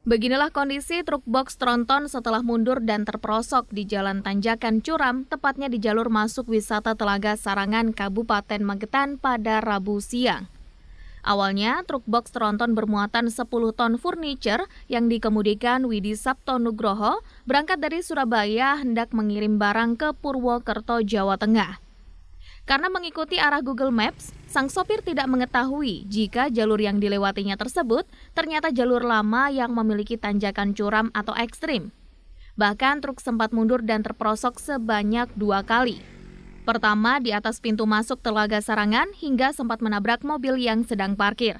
Beginilah kondisi truk box tronton setelah mundur dan terperosok di jalan tanjakan curam, tepatnya di jalur masuk wisata Telaga Sarangan, Kabupaten Magetan pada Rabu siang. Awalnya, truk box tronton bermuatan 10 ton furniture yang dikemudikan Widi Sabto Nugroho berangkat dari Surabaya hendak mengirim barang ke Purwokerto, Jawa Tengah. Karena mengikuti arah Google Maps, sang sopir tidak mengetahui jika jalur yang dilewatinya tersebut ternyata jalur lama yang memiliki tanjakan curam atau ekstrim. Bahkan truk sempat mundur dan terperosok sebanyak dua kali. Pertama, di atas pintu masuk Telaga Sarangan hingga sempat menabrak mobil yang sedang parkir.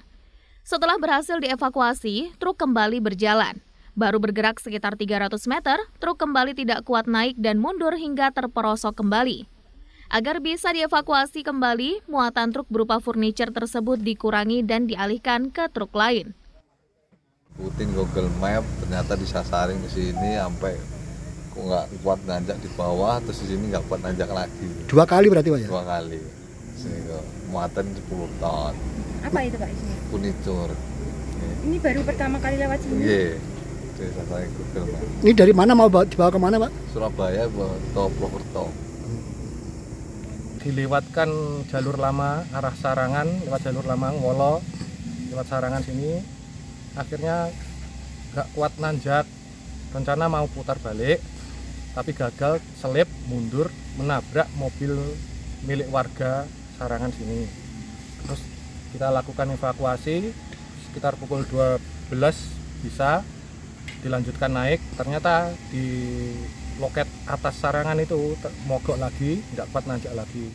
Setelah berhasil dievakuasi, truk kembali berjalan. Baru bergerak sekitar 300 meter, truk kembali tidak kuat naik dan mundur hingga terperosok kembali. Agar bisa dievakuasi kembali, muatan truk berupa furniture tersebut dikurangi dan dialihkan ke truk lain. Putin Google Map ternyata disasarin ke sini sampai kok nggak kuat nanjak di bawah terus di sini nggak kuat nanjak lagi. Dua kali berarti pak ya? Dua kali. Sini kok muatan 10 ton. Apa itu pak isinya? Furniture. Ini baru pertama kali lewat sini. Iya. Ini dari mana mau dibawa kemana pak? Surabaya bawa ke Purwokerto dilewatkan jalur lama arah Sarangan lewat jalur lama Wolo lewat Sarangan sini akhirnya gak kuat nanjak rencana mau putar balik tapi gagal selip mundur menabrak mobil milik warga Sarangan sini terus kita lakukan evakuasi sekitar pukul 12 bisa dilanjutkan naik ternyata di loket atas sarangan itu mogok lagi, nggak kuat nanjak lagi.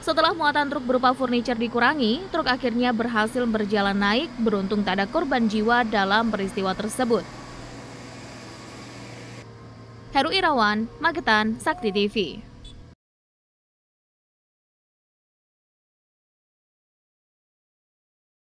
Setelah muatan truk berupa furniture dikurangi, truk akhirnya berhasil berjalan naik, beruntung tak ada korban jiwa dalam peristiwa tersebut. Heru Irawan, Magetan, Sakti TV.